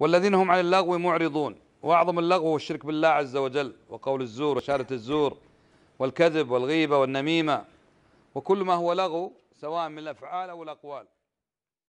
والذين هم عن اللغو معرضون وأعظم اللغو الشرك بالله عز وجل وقول الزور وشهادة الزور والكذب والغيبة والنميمة وكل ما هو لغو سواء من الأفعال أو الأقوال